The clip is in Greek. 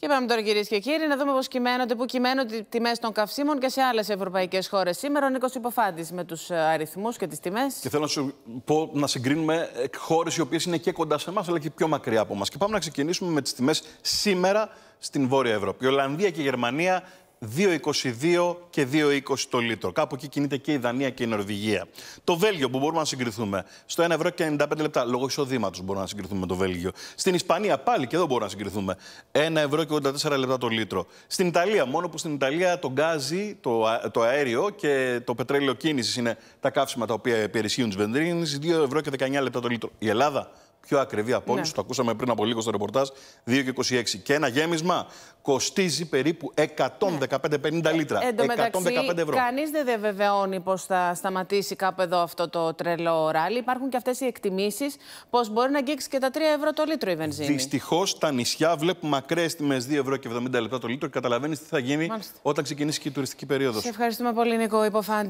Και πάμε τώρα, κυρίες και κύριοι, να δούμε πώς κυμαίνονται, πού κυμαίνονται οι τιμές των καυσίμων και σε άλλες ευρωπαϊκές χώρες. Σήμερα ο Νίκος Υποφάντη με τους ε, αριθμούς και τις τιμές. Και θέλω να σου πω να συγκρίνουμε ε, χώρες οι οποίες είναι και κοντά σε εμάς, αλλά και πιο μακριά από εμάς. Και πάμε να ξεκινήσουμε με τις τιμές σήμερα στην Βόρεια Ευρώπη. Η Ολλανδία και η Γερμανία 2,22 και 2,20 το λίτρο. Κάπου εκεί κινείται και η Δανία και η Νορβηγία. Το Βέλγιο που μπορούμε να συγκριθούμε στο 1 ευρώ και 95 λεπτά λόγω εισοδήματος μπορούμε να συγκριθούμε με το Βέλγιο. Στην Ισπανία πάλι και εδώ μπορούμε να συγκριθούμε 1 ευρώ και 84 λεπτά το λίτρο. Στην Ιταλία, μόνο που στην Ιταλία το γκάζι, το, το αέριο και το πετρέλαιο κίνησης είναι τα καύσιμα τα οποία περισχύουν τη Βεντρίνη, 2 ευρώ και 19 λεπτά το λίτρο. Η Ελλάδα πιο ακριβή από ναι. το ακούσαμε πριν από λίγο στο ρεπορτάζ, 2,26. Και ένα γέμισμα κοστίζει περίπου 115-50 ναι. ε, λίτρα. Ε, εν τω 115 ευρώ. Κανείς δεν βεβαιώνει πώ θα σταματήσει κάπου εδώ αυτό το τρελό ράλι. Υπάρχουν και αυτές οι εκτιμήσεις πως μπορεί να αγγίξει και τα 3 ευρώ το λίτρο η βενζίνη. Δυστυχώς τα νησιά βλέπουμε ακραίε τιμέ 2 ευρώ και 70 λεπτά το λίτρο. Καταλαβαίνεις τι θα γίνει όταν ξεκινήσει και η τουριστική περίοδος. Σε ευχαριστούμε πολύ, Νίκο Υποφάντη.